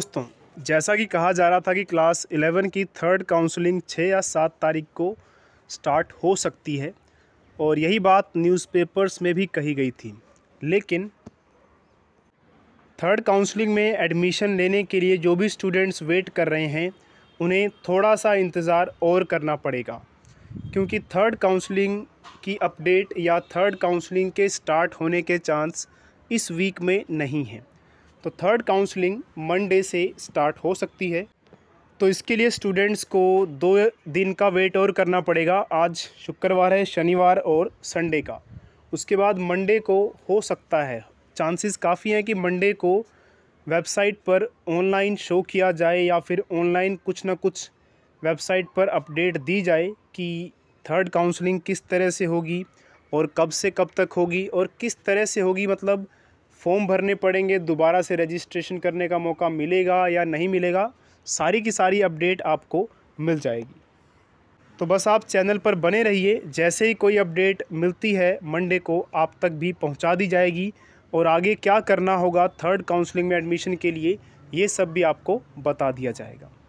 दोस्तों जैसा कि कहा जा रहा था कि क्लास 11 की थर्ड काउंसलिंग 6 या 7 तारीख को स्टार्ट हो सकती है और यही बात न्यूज़पेपर्स में भी कही गई थी लेकिन थर्ड काउंसलिंग में एडमिशन लेने के लिए जो भी स्टूडेंट्स वेट कर रहे हैं उन्हें थोड़ा सा इंतज़ार और करना पड़ेगा क्योंकि थर्ड काउंसलिंग की अपडेट या थर्ड काउंसलिंग के स्टार्ट होने के चांस इस वीक में नहीं हैं तो थर्ड काउंसलिंग मंडे से स्टार्ट हो सकती है तो इसके लिए स्टूडेंट्स को दो दिन का वेट और करना पड़ेगा आज शुक्रवार है शनिवार और संडे का उसके बाद मंडे को हो सकता है चांसेस काफ़ी हैं कि मंडे को वेबसाइट पर ऑनलाइन शो किया जाए या फिर ऑनलाइन कुछ ना कुछ वेबसाइट पर अपडेट दी जाए कि थर्ड काउंसलिंग किस तरह से होगी और कब से कब तक होगी और किस तरह से होगी मतलब फॉर्म भरने पड़ेंगे दोबारा से रजिस्ट्रेशन करने का मौका मिलेगा या नहीं मिलेगा सारी की सारी अपडेट आपको मिल जाएगी तो बस आप चैनल पर बने रहिए जैसे ही कोई अपडेट मिलती है मंडे को आप तक भी पहुंचा दी जाएगी और आगे क्या करना होगा थर्ड काउंसलिंग में एडमिशन के लिए ये सब भी आपको बता दिया जाएगा